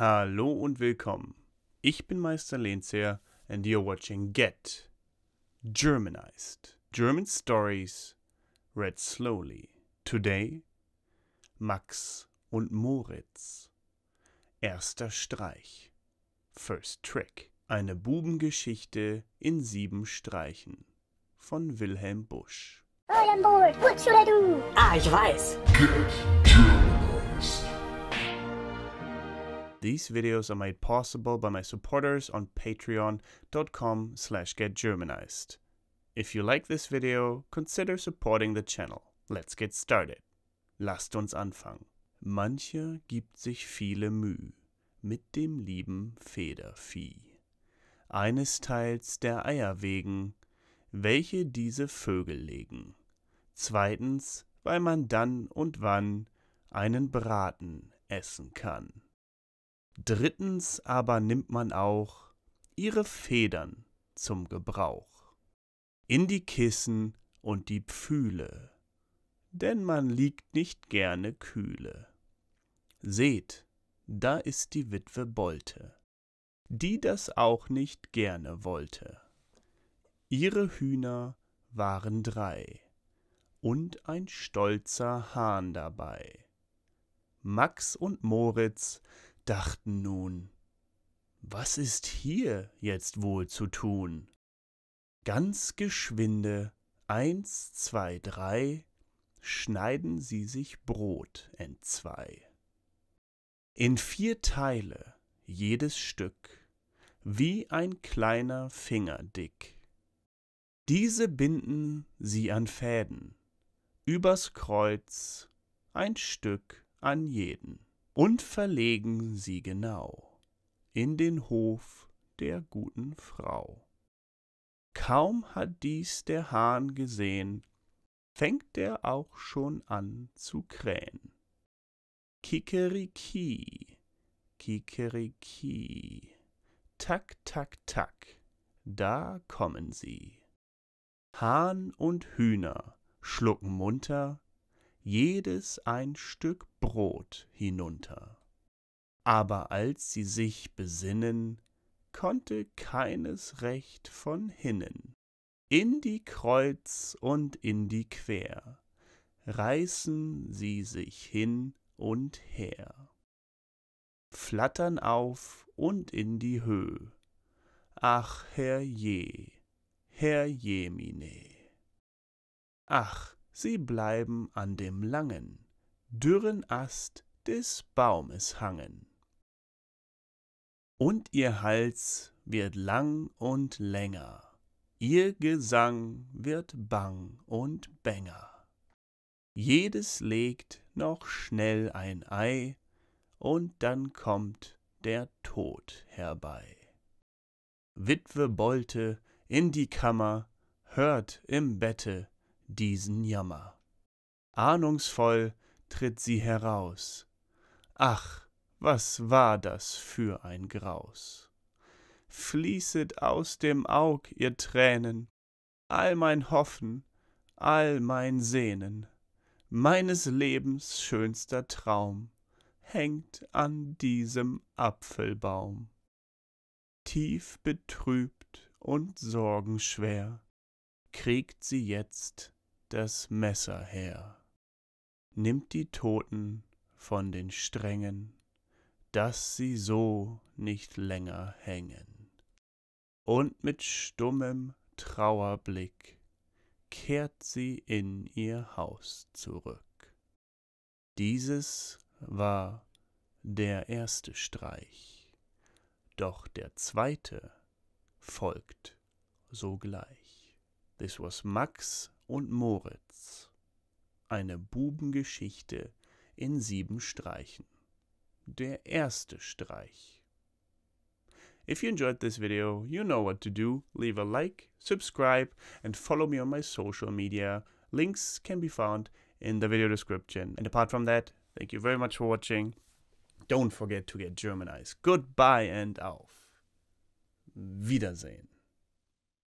Hallo und willkommen. Ich bin Meister Lehnsherr and you're watching Get Germanized. German Stories read slowly. Today Max und Moritz. Erster Streich. First Trick. Eine Bubengeschichte in sieben Streichen von Wilhelm Busch. Wilhelm Busch, what should I do? Ah, ich weiß. Get German. These videos are made possible by my supporters on patreon.com slash getgermanized. If you like this video, consider supporting the channel. Let's get started. Lasst uns anfangen. Mancher gibt sich viele Mühe mit dem lieben Federvieh. Eines teils der Eier wegen, welche diese Vögel legen. Zweitens, weil man dann und wann einen Braten essen kann. Drittens aber nimmt man auch ihre Federn zum Gebrauch, in die Kissen und die Pfühle, denn man liegt nicht gerne kühle. Seht, da ist die Witwe Bolte, die das auch nicht gerne wollte. Ihre Hühner waren drei und ein stolzer Hahn dabei. Max und Moritz dachten nun was ist hier jetzt wohl zu tun ganz geschwinde eins zwei drei schneiden sie sich brot entzwei in vier teile jedes stück wie ein kleiner finger dick diese binden sie an fäden übers kreuz ein stück an jeden und verlegen sie genau in den Hof der guten Frau. Kaum hat dies der Hahn gesehen, fängt er auch schon an zu krähen. Kikeriki, Kikeriki, tak, tak, tak, da kommen sie. Hahn und Hühner schlucken munter jedes ein Stück Brot hinunter. Aber als sie sich besinnen, konnte keines recht von hinnen. In die Kreuz und in die Quer reißen sie sich hin und her, flattern auf und in die Höh. Ach, Herr je, Herr jemine. Ach, sie bleiben an dem langen, dürren Ast des Baumes hangen. Und ihr Hals wird lang und länger, ihr Gesang wird bang und bänger. Jedes legt noch schnell ein Ei, und dann kommt der Tod herbei. Witwe Bolte in die Kammer, hört im Bette diesen Jammer. Ahnungsvoll tritt sie heraus. Ach, was war das für ein Graus! Fließet aus dem Aug, ihr Tränen, all mein Hoffen, all mein Sehnen, meines Lebens schönster Traum hängt an diesem Apfelbaum. Tief betrübt und sorgenschwer kriegt sie jetzt das Messer her, nimmt die Toten von den Strängen, dass sie so nicht länger hängen. Und mit stummem Trauerblick kehrt sie in ihr Haus zurück. Dieses war der erste Streich, doch der zweite folgt sogleich. This was Max und Moritz. Eine Bubengeschichte in sieben Streichen. Der erste Streich. If you enjoyed this video, you know what to do. Leave a like, subscribe and follow me on my social media. Links can be found in the video description. And apart from that, thank you very much for watching. Don't forget to get Germanized. Goodbye and auf Wiedersehen.